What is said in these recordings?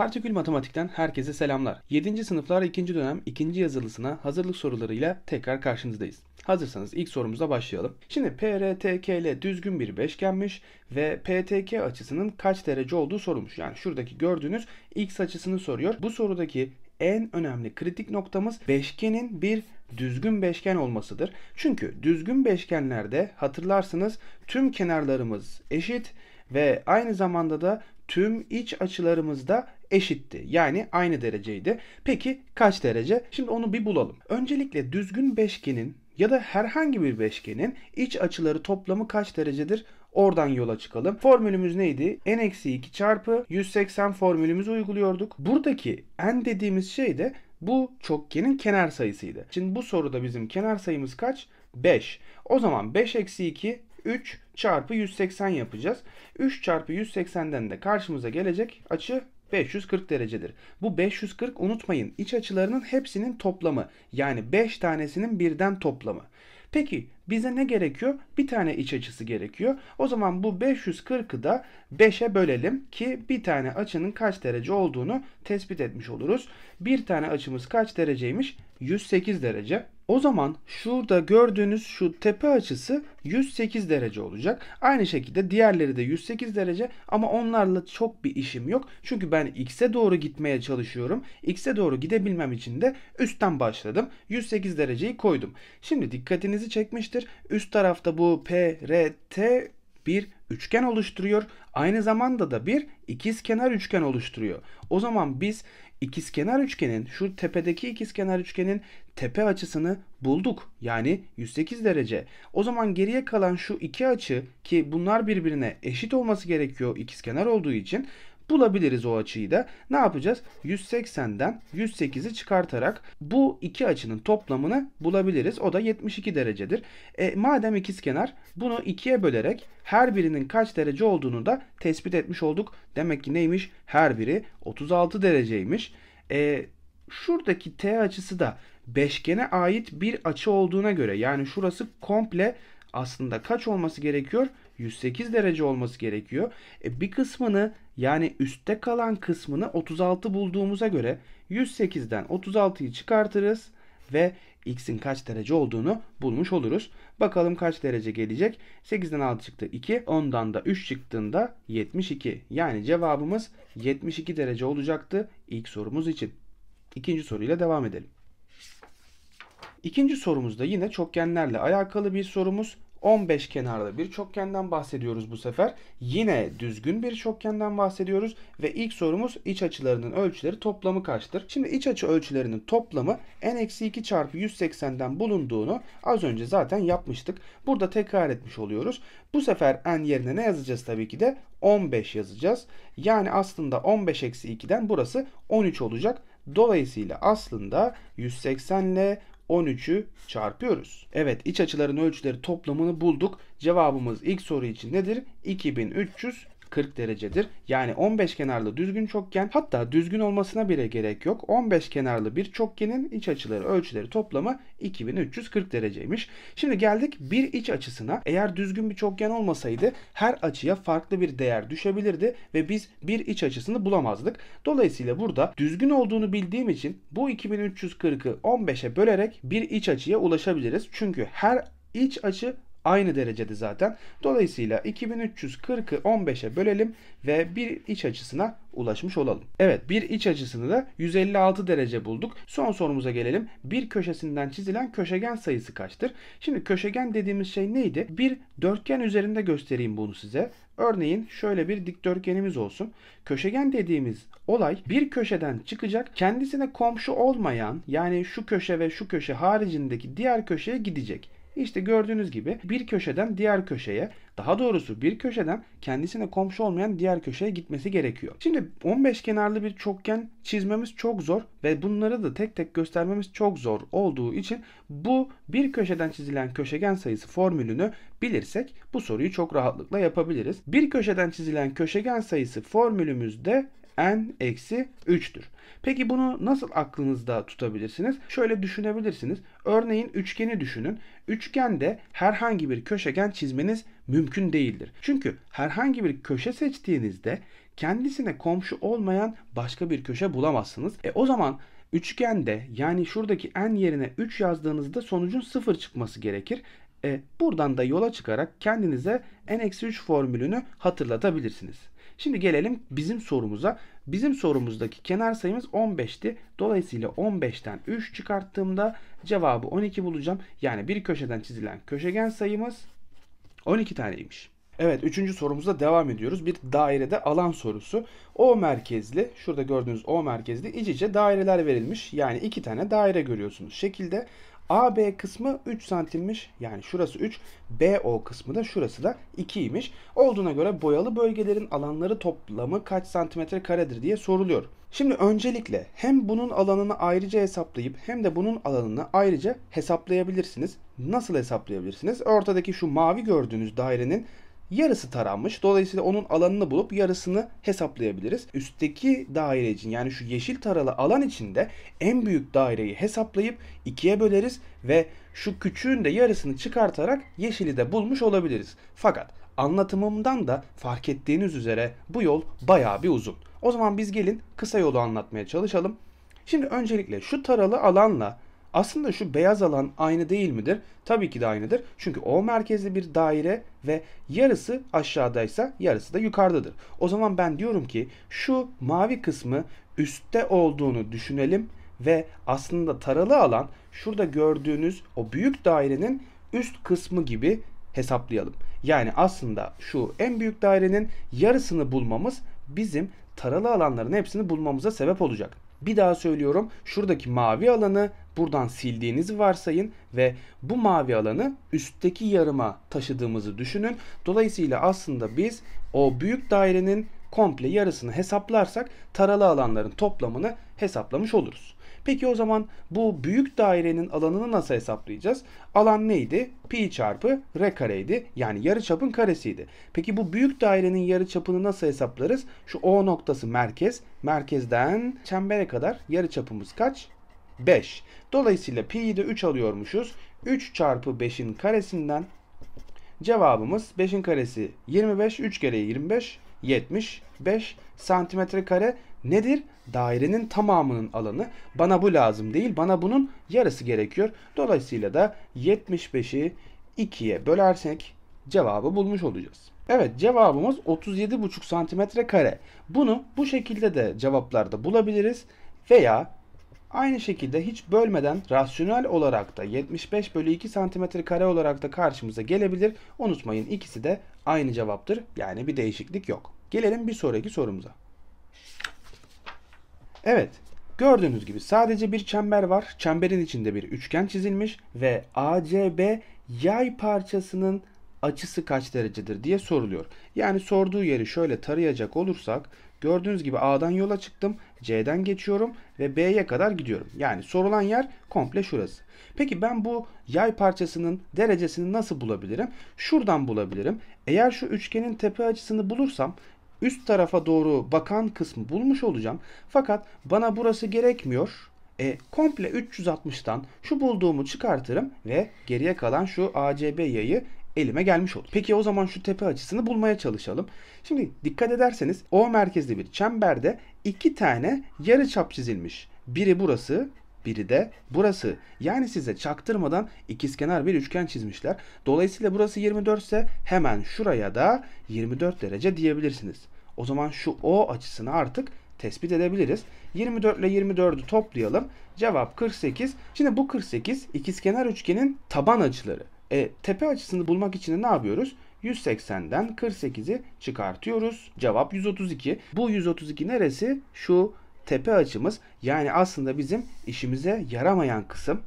Partikül Matematik'ten herkese selamlar. 7. sınıflar 2. dönem 2. yazılısına hazırlık sorularıyla tekrar karşınızdayız. Hazırsanız ilk sorumuza başlayalım. Şimdi PRTKL düzgün bir beşgenmiş ve PTK açısının kaç derece olduğu sorulmuş. Yani şuradaki gördüğünüz x açısını soruyor. Bu sorudaki en önemli kritik noktamız beşgenin bir düzgün beşgen olmasıdır. Çünkü düzgün beşgenlerde hatırlarsınız tüm kenarlarımız eşit ve aynı zamanda da tüm iç açılarımız da eşitti. Yani aynı dereceydi. Peki kaç derece? Şimdi onu bir bulalım. Öncelikle düzgün beşgenin ya da herhangi bir beşgenin iç açıları toplamı kaç derecedir? Oradan yola çıkalım. Formülümüz neydi? n-2 çarpı 180 formülümüzü uyguluyorduk. Buradaki n dediğimiz şey de bu çokgenin kenar sayısıydı. Şimdi bu soruda bizim kenar sayımız kaç? 5. O zaman 5 eksi 2 3 çarpı 180 yapacağız. 3 çarpı 180'den de karşımıza gelecek açı 540 derecedir. Bu 540 unutmayın iç açılarının hepsinin toplamı. Yani 5 tanesinin birden toplamı. Peki bize ne gerekiyor? Bir tane iç açısı gerekiyor. O zaman bu 540'ı da 5'e bölelim ki bir tane açının kaç derece olduğunu tespit etmiş oluruz. Bir tane açımız kaç dereceymiş? 108 derece. O zaman şurada gördüğünüz şu tepe açısı 108 derece olacak. Aynı şekilde diğerleri de 108 derece ama onlarla çok bir işim yok. Çünkü ben x'e doğru gitmeye çalışıyorum. X'e doğru gidebilmem için de üstten başladım. 108 dereceyi koydum. Şimdi dikkatinizi çekmiştir. Üst tarafta bu PRT bir üçgen oluşturuyor. Aynı zamanda da bir ikizkenar üçgen oluşturuyor. O zaman biz ikizkenar üçgenin şu tepedeki ikizkenar üçgenin tepe açısını bulduk. Yani 108 derece. O zaman geriye kalan şu iki açı ki bunlar birbirine eşit olması gerekiyor ikizkenar olduğu için bulabiliriz o açıyı da. Ne yapacağız? 180'den 108'i çıkartarak bu iki açının toplamını bulabiliriz. O da 72 derecedir. E, madem ikizkenar bunu ikiye bölerek her birinin kaç derece olduğunu da tespit etmiş olduk. Demek ki neymiş? Her biri 36 dereceymiş. E, şuradaki T açısı da beşgene ait bir açı olduğuna göre yani şurası komple aslında kaç olması gerekiyor? 108 derece olması gerekiyor. E bir kısmını yani üstte kalan kısmını 36 bulduğumuza göre 108'den 36'yı çıkartırız ve x'in kaç derece olduğunu bulmuş oluruz. Bakalım kaç derece gelecek? 8'den 6 çıktı 2, 10'dan da 3 çıktığında 72. Yani cevabımız 72 derece olacaktı ilk sorumuz için. İkinci soruyla devam edelim. İkinci sorumuzda yine çokgenlerle alakalı bir sorumuz. 15 kenarlı bir çokgenden bahsediyoruz bu sefer. Yine düzgün bir çokgenden bahsediyoruz ve ilk sorumuz iç açılarının ölçüleri toplamı kaçtır? Şimdi iç açı ölçülerinin toplamı n-2 çarpı 180'den bulunduğunu az önce zaten yapmıştık. Burada tekrar etmiş oluyoruz. Bu sefer n yerine ne yazacağız tabii ki de? 15 yazacağız. Yani aslında 15 eksi 2'den burası 13 olacak. Dolayısıyla aslında 180 ile 13'ü çarpıyoruz. Evet iç açıların ölçüleri toplamını bulduk. Cevabımız ilk soru için nedir? 2300 40 derecedir. Yani 15 kenarlı düzgün çokgen hatta düzgün olmasına bile gerek yok. 15 kenarlı bir çokgenin iç açıları ölçüleri toplamı 2340 dereceymiş. Şimdi geldik bir iç açısına. Eğer düzgün bir çokgen olmasaydı her açıya farklı bir değer düşebilirdi ve biz bir iç açısını bulamazdık. Dolayısıyla burada düzgün olduğunu bildiğim için bu 2340'ı 15'e bölerek bir iç açıya ulaşabiliriz. Çünkü her iç açı aynı derecede zaten. Dolayısıyla 2340'ı 15'e bölelim ve bir iç açısına ulaşmış olalım. Evet bir iç açısını da 156 derece bulduk. Son sorumuza gelelim. Bir köşesinden çizilen köşegen sayısı kaçtır? Şimdi köşegen dediğimiz şey neydi? Bir dörtgen üzerinde göstereyim bunu size. Örneğin şöyle bir dikdörtgenimiz olsun. Köşegen dediğimiz olay bir köşeden çıkacak kendisine komşu olmayan yani şu köşe ve şu köşe haricindeki diğer köşeye gidecek. İşte gördüğünüz gibi bir köşeden diğer köşeye, daha doğrusu bir köşeden kendisine komşu olmayan diğer köşeye gitmesi gerekiyor. Şimdi 15 kenarlı bir çokgen çizmemiz çok zor ve bunları da tek tek göstermemiz çok zor olduğu için bu bir köşeden çizilen köşegen sayısı formülünü bilirsek bu soruyu çok rahatlıkla yapabiliriz. Bir köşeden çizilen köşegen sayısı formülümüzde n eksi 3'tür. Peki bunu nasıl aklınızda tutabilirsiniz? Şöyle düşünebilirsiniz. Örneğin üçgeni düşünün. Üçgende herhangi bir köşegen çizmeniz mümkün değildir. Çünkü herhangi bir köşe seçtiğinizde kendisine komşu olmayan başka bir köşe bulamazsınız. E o zaman üçgende yani şuradaki n yerine 3 yazdığınızda sonucun 0 çıkması gerekir. E, buradan da yola çıkarak kendinize n-3 formülünü hatırlatabilirsiniz. Şimdi gelelim bizim sorumuza. Bizim sorumuzdaki kenar sayımız 15'ti. Dolayısıyla 15'ten 3 çıkarttığımda cevabı 12 bulacağım. Yani bir köşeden çizilen köşegen sayımız 12 taneymiş. Evet üçüncü sorumuza devam ediyoruz. Bir dairede alan sorusu. O merkezli şurada gördüğünüz O merkezli iç içe daireler verilmiş. Yani iki tane daire görüyorsunuz şekilde. AB kısmı 3 santimmiş. Yani şurası 3. BO kısmı da şurası da 2 2'ymiş. Olduğuna göre boyalı bölgelerin alanları toplamı kaç santimetre karedir diye soruluyor. Şimdi öncelikle hem bunun alanını ayrıca hesaplayıp hem de bunun alanını ayrıca hesaplayabilirsiniz. Nasıl hesaplayabilirsiniz? Ortadaki şu mavi gördüğünüz dairenin yarısı taranmış. Dolayısıyla onun alanını bulup yarısını hesaplayabiliriz. Üstteki daire için yani şu yeşil taralı alan içinde en büyük daireyi hesaplayıp ikiye böleriz ve şu küçüğün de yarısını çıkartarak yeşili de bulmuş olabiliriz. Fakat anlatımımdan da fark ettiğiniz üzere bu yol bayağı bir uzun. O zaman biz gelin kısa yolu anlatmaya çalışalım. Şimdi öncelikle şu taralı alanla aslında şu beyaz alan aynı değil midir? Tabii ki de aynıdır. Çünkü O merkezli bir daire ve yarısı aşağıdaysa yarısı da yukarıdadır. O zaman ben diyorum ki şu mavi kısmı üstte olduğunu düşünelim ve aslında taralı alan şurada gördüğünüz o büyük dairenin üst kısmı gibi hesaplayalım. Yani aslında şu en büyük dairenin yarısını bulmamız bizim taralı alanların hepsini bulmamıza sebep olacak. Bir daha söylüyorum. Şuradaki mavi alanı buradan sildiğinizi varsayın ve bu mavi alanı üstteki yarıma taşıdığımızı düşünün. Dolayısıyla aslında biz o büyük dairenin komple yarısını hesaplarsak taralı alanların toplamını hesaplamış oluruz. Peki o zaman bu büyük dairenin alanını nasıl hesaplayacağız? Alan neydi? Pi çarpı r kareydi. Yani yarıçapın karesiydi. Peki bu büyük dairenin yarıçapını nasıl hesaplarız? Şu O noktası merkez. Merkezden çembere kadar yarıçapımız kaç? 5. Dolayısıyla pi'yi de 3 alıyormuşuz. 3 çarpı 5'in karesinden cevabımız 5'in karesi 25. 3 kere 25 75 santimetre kare nedir? Dairenin tamamının alanı. Bana bu lazım değil. Bana bunun yarısı gerekiyor. Dolayısıyla da 75'i 2'ye bölersek cevabı bulmuş olacağız. Evet cevabımız 37,5 santimetre kare. Bunu bu şekilde de cevaplarda bulabiliriz veya Aynı şekilde hiç bölmeden rasyonel olarak da 75 bölü 2 cm kare olarak da karşımıza gelebilir. Unutmayın ikisi de aynı cevaptır. Yani bir değişiklik yok. Gelelim bir sonraki sorumuza. Evet gördüğünüz gibi sadece bir çember var. Çemberin içinde bir üçgen çizilmiş ve ACB yay parçasının açısı kaç derecedir diye soruluyor. Yani sorduğu yeri şöyle tarayacak olursak Gördüğünüz gibi A'dan yola çıktım. C'den geçiyorum ve B'ye kadar gidiyorum. Yani sorulan yer komple şurası. Peki ben bu yay parçasının derecesini nasıl bulabilirim? Şuradan bulabilirim. Eğer şu üçgenin tepe açısını bulursam üst tarafa doğru bakan kısmı bulmuş olacağım. Fakat bana burası gerekmiyor. E, komple 360'tan şu bulduğumu çıkartırım ve geriye kalan şu ACB yayı elime gelmiş oldu. Peki o zaman şu tepe açısını bulmaya çalışalım. Şimdi dikkat ederseniz O merkezli bir çemberde iki tane yarı çap çizilmiş. Biri burası, biri de burası. Yani size çaktırmadan ikizkenar bir üçgen çizmişler. Dolayısıyla burası 24 ise hemen şuraya da 24 derece diyebilirsiniz. O zaman şu O açısını artık tespit edebiliriz. 24 ile 24'ü toplayalım. Cevap 48. Şimdi bu 48 ikizkenar üçgenin taban açıları. E, tepe açısını bulmak için de ne yapıyoruz? 180'den 48'i çıkartıyoruz. Cevap 132. Bu 132 neresi? Şu tepe açımız. Yani aslında bizim işimize yaramayan kısım.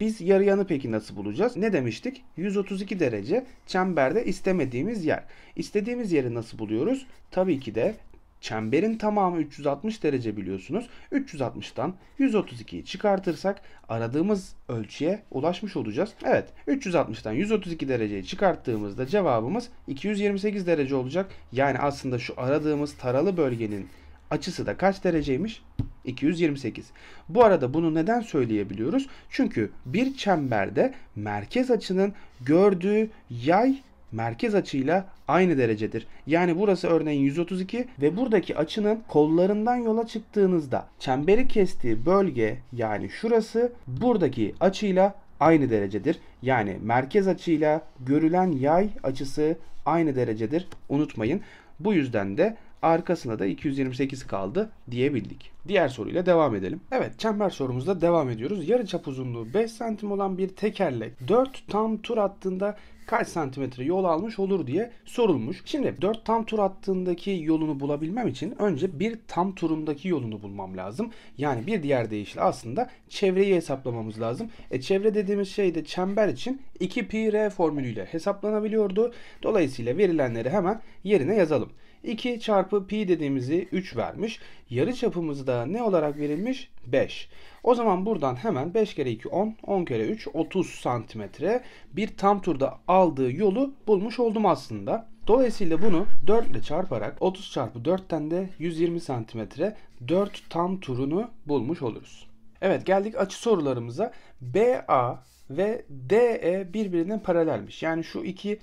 Biz yarıyanı peki nasıl bulacağız? Ne demiştik? 132 derece çemberde istemediğimiz yer. İstediğimiz yeri nasıl buluyoruz? Tabii ki de Çemberin tamamı 360 derece biliyorsunuz. 360'tan 132'yi çıkartırsak aradığımız ölçüye ulaşmış olacağız. Evet 360'tan 132 dereceyi çıkarttığımızda cevabımız 228 derece olacak. Yani aslında şu aradığımız taralı bölgenin açısı da kaç dereceymiş? 228. Bu arada bunu neden söyleyebiliyoruz? Çünkü bir çemberde merkez açının gördüğü yay merkez açıyla aynı derecedir. Yani burası örneğin 132 ve buradaki açının kollarından yola çıktığınızda çemberi kestiği bölge yani şurası buradaki açıyla aynı derecedir. Yani merkez açıyla görülen yay açısı aynı derecedir. Unutmayın. Bu yüzden de Arkasında da 228 kaldı diyebildik. Diğer soruyla devam edelim. Evet çember sorumuzda devam ediyoruz. Yarıçap uzunluğu 5 santim olan bir tekerlek 4 tam tur attığında kaç santimetre yol almış olur diye sorulmuş. Şimdi 4 tam tur attığındaki yolunu bulabilmem için önce bir tam turundaki yolunu bulmam lazım. Yani bir diğer deyişle aslında çevreyi hesaplamamız lazım. E çevre dediğimiz şey de çember için 2 pi r formülüyle hesaplanabiliyordu. Dolayısıyla verilenleri hemen yerine yazalım. 2 çarpı pi dediğimizi 3 vermiş. Yarı çapımız da ne olarak verilmiş? 5. O zaman buradan hemen 5 kere 2 10, 10 kere 3 30 santimetre bir tam turda aldığı yolu bulmuş oldum aslında. Dolayısıyla bunu 4 ile çarparak 30 çarpı 4'ten de 120 santimetre 4 tam turunu bulmuş oluruz. Evet geldik açı sorularımıza. BA ve DE birbirinin paralelmiş. Yani şu iki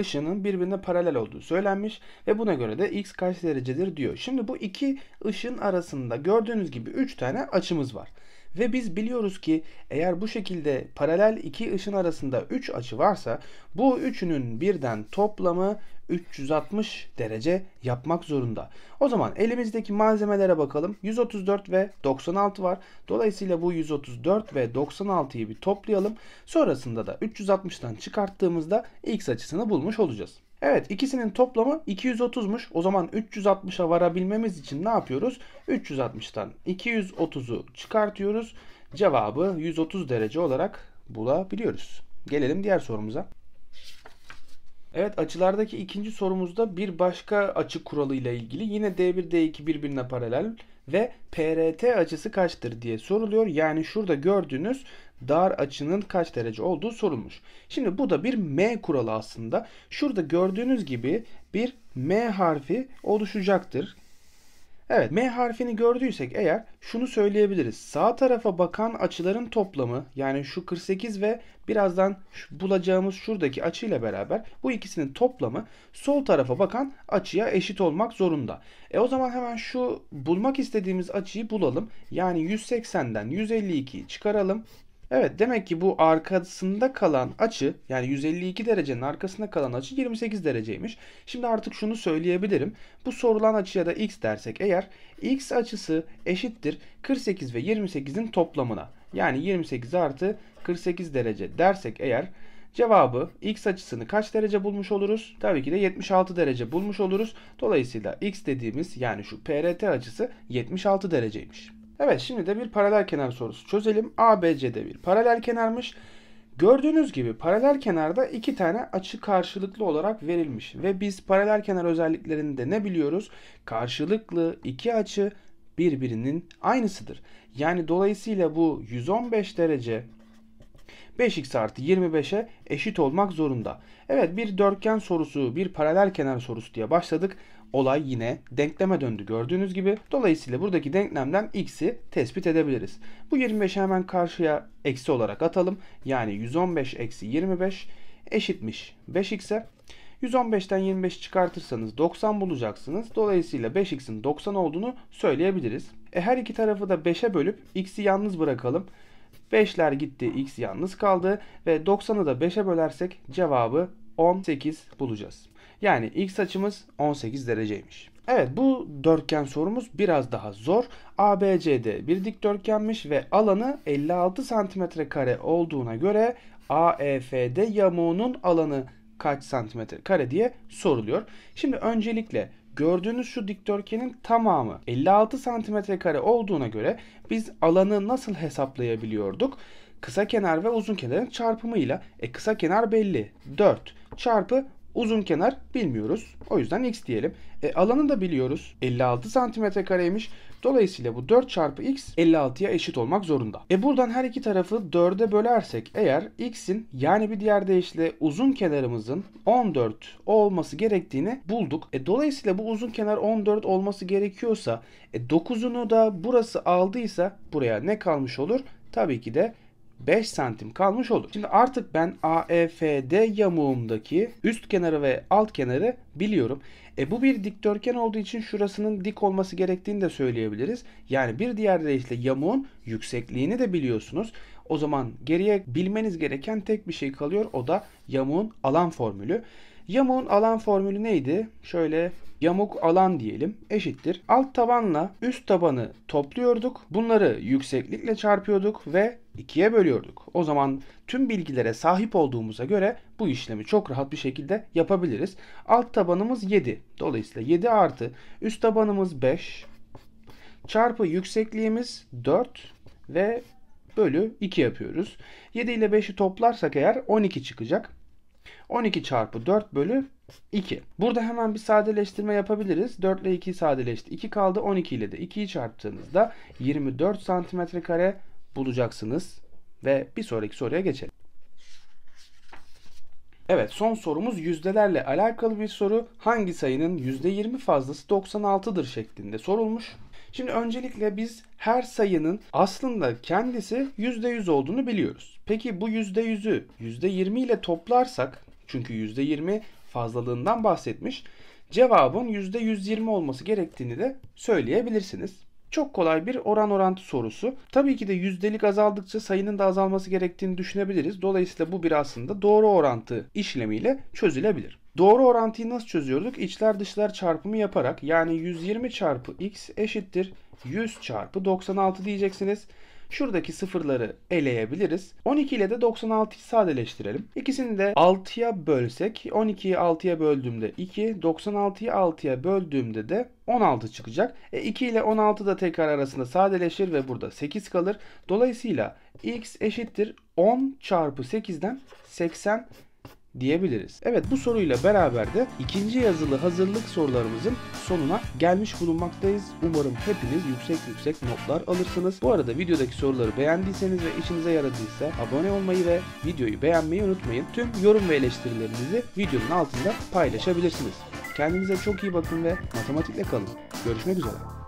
ışının birbirine paralel olduğu söylenmiş ve buna göre de x kaç derecedir diyor. Şimdi bu iki ışın arasında gördüğünüz gibi 3 tane açımız var. Ve biz biliyoruz ki eğer bu şekilde paralel iki ışın arasında 3 açı varsa bu üçünün birden toplamı 360 derece yapmak zorunda. O zaman elimizdeki malzemelere bakalım. 134 ve 96 var. Dolayısıyla bu 134 ve 96'yı bir toplayalım. Sonrasında da 360'tan çıkarttığımızda x açısını bulmuş olacağız. Evet ikisinin toplamı 230'muş. O zaman 360'a varabilmemiz için ne yapıyoruz? 360'tan 230'u çıkartıyoruz. Cevabı 130 derece olarak bulabiliyoruz. Gelelim diğer sorumuza. Evet açılardaki ikinci sorumuzda bir başka açı kuralı ile ilgili yine D1 D2 birbirine paralel ve PRT açısı kaçtır diye soruluyor. Yani şurada gördüğünüz dar açının kaç derece olduğu sorulmuş. Şimdi bu da bir M kuralı aslında. Şurada gördüğünüz gibi bir M harfi oluşacaktır. Evet M harfini gördüysek eğer şunu söyleyebiliriz. Sağ tarafa bakan açıların toplamı yani şu 48 ve birazdan bulacağımız şuradaki açıyla beraber bu ikisinin toplamı sol tarafa bakan açıya eşit olmak zorunda. E o zaman hemen şu bulmak istediğimiz açıyı bulalım. Yani 180'den 152'yi çıkaralım. Evet demek ki bu arkasında kalan açı yani 152 derecenin arkasında kalan açı 28 dereceymiş. Şimdi artık şunu söyleyebilirim. Bu sorulan açıya da x dersek eğer x açısı eşittir 48 ve 28'in toplamına. Yani 28 artı 48 derece dersek eğer Cevabı x açısını kaç derece bulmuş oluruz? Tabii ki de 76 derece bulmuş oluruz. Dolayısıyla x dediğimiz yani şu PRT açısı 76 dereceymiş. Evet şimdi de bir paralel kenar sorusu çözelim. ABC'de bir paralel kenarmış. Gördüğünüz gibi paralel kenarda iki tane açı karşılıklı olarak verilmiş. Ve biz paralel kenar özelliklerini ne biliyoruz? Karşılıklı iki açı birbirinin aynısıdır. Yani dolayısıyla bu 115 derece 5x artı 25'e eşit olmak zorunda. Evet bir dörtgen sorusu, bir paralel kenar sorusu diye başladık olay yine denkleme döndü gördüğünüz gibi. Dolayısıyla buradaki denklemden x'i tespit edebiliriz. Bu 25'i hemen karşıya eksi olarak atalım. Yani 115 eksi 25 eşitmiş 5x'e. 115'ten 25 çıkartırsanız 90 bulacaksınız. Dolayısıyla 5x'in 90 olduğunu söyleyebiliriz. E her iki tarafı da 5'e bölüp x'i yalnız bırakalım. 5'ler gitti, x yalnız kaldı ve 90'ı da 5'e bölersek cevabı 18 bulacağız. Yani x açımız 18 dereceymiş. Evet bu dörtgen sorumuz biraz daha zor. ABCD bir dikdörtgenmiş ve alanı 56 santimetre kare olduğuna göre AEF'de yamuğunun alanı kaç santimetre kare diye soruluyor. Şimdi öncelikle gördüğünüz şu dikdörtgenin tamamı 56 santimetre kare olduğuna göre biz alanı nasıl hesaplayabiliyorduk? Kısa kenar ve uzun kenarın çarpımıyla. E kısa kenar belli. 4 çarpı Uzun kenar bilmiyoruz. O yüzden x diyelim. E, alanı da biliyoruz. 56 santimetre kareymiş. Dolayısıyla bu 4 çarpı x 56'ya eşit olmak zorunda. E buradan her iki tarafı 4'e bölersek eğer x'in yani bir diğer deyişle uzun kenarımızın 14 olması gerektiğini bulduk. E dolayısıyla bu uzun kenar 14 olması gerekiyorsa e 9'unu da burası aldıysa buraya ne kalmış olur? Tabii ki de 5 santim kalmış olur. Şimdi artık ben AEFD yamuğumdaki üst kenarı ve alt kenarı biliyorum. E bu bir dikdörtgen olduğu için şurasının dik olması gerektiğini de söyleyebiliriz. Yani bir diğer deyişle yamuğun yüksekliğini de biliyorsunuz. O zaman geriye bilmeniz gereken tek bir şey kalıyor. O da yamuğun alan formülü. Yamuğun alan formülü neydi? Şöyle yamuk alan diyelim eşittir. Alt tabanla üst tabanı topluyorduk. Bunları yükseklikle çarpıyorduk ve 2'ye bölüyorduk. O zaman tüm bilgilere sahip olduğumuza göre bu işlemi çok rahat bir şekilde yapabiliriz. Alt tabanımız 7. Dolayısıyla 7 artı üst tabanımız 5 çarpı yüksekliğimiz 4 ve bölü 2 yapıyoruz. 7 ile 5'i toplarsak eğer 12 çıkacak. 12 çarpı 4 bölü 2. Burada hemen bir sadeleştirme yapabiliriz. 4 ile 2'yi sadeleşti. 2 kaldı. 12 ile de 2'yi çarptığınızda 24 santimetre kare bulacaksınız. Ve bir sonraki soruya geçelim. Evet son sorumuz yüzdelerle alakalı bir soru. Hangi sayının %20 fazlası 96'dır şeklinde sorulmuş. Şimdi öncelikle biz her sayının aslında kendisi %100 olduğunu biliyoruz. Peki bu %100'ü %20 ile toplarsak çünkü %20 fazlalığından bahsetmiş. Cevabın %120 olması gerektiğini de söyleyebilirsiniz. Çok kolay bir oran orantı sorusu. Tabii ki de yüzdelik azaldıkça sayının da azalması gerektiğini düşünebiliriz. Dolayısıyla bu bir aslında doğru orantı işlemiyle çözülebilir. Doğru orantıyı nasıl çözüyorduk? İçler dışlar çarpımı yaparak yani 120 çarpı x eşittir 100 çarpı 96 diyeceksiniz. Şuradaki sıfırları eleyebiliriz. 12 ile de 96'yı sadeleştirelim. İkisini de 6'ya bölsek 12'yi 6'ya böldüğümde 2, 96'yı 6'ya böldüğümde de 16 çıkacak. E 2 ile 16 da tekrar arasında sadeleşir ve burada 8 kalır. Dolayısıyla x eşittir 10 çarpı 8'den 80 diyebiliriz. Evet bu soruyla beraber de ikinci yazılı hazırlık sorularımızın sonuna gelmiş bulunmaktayız. Umarım hepiniz yüksek yüksek notlar alırsınız. Bu arada videodaki soruları beğendiyseniz ve işinize yaradıysa abone olmayı ve videoyu beğenmeyi unutmayın. Tüm yorum ve eleştirilerinizi videonun altında paylaşabilirsiniz. Kendinize çok iyi bakın ve matematikle kalın. Görüşmek üzere.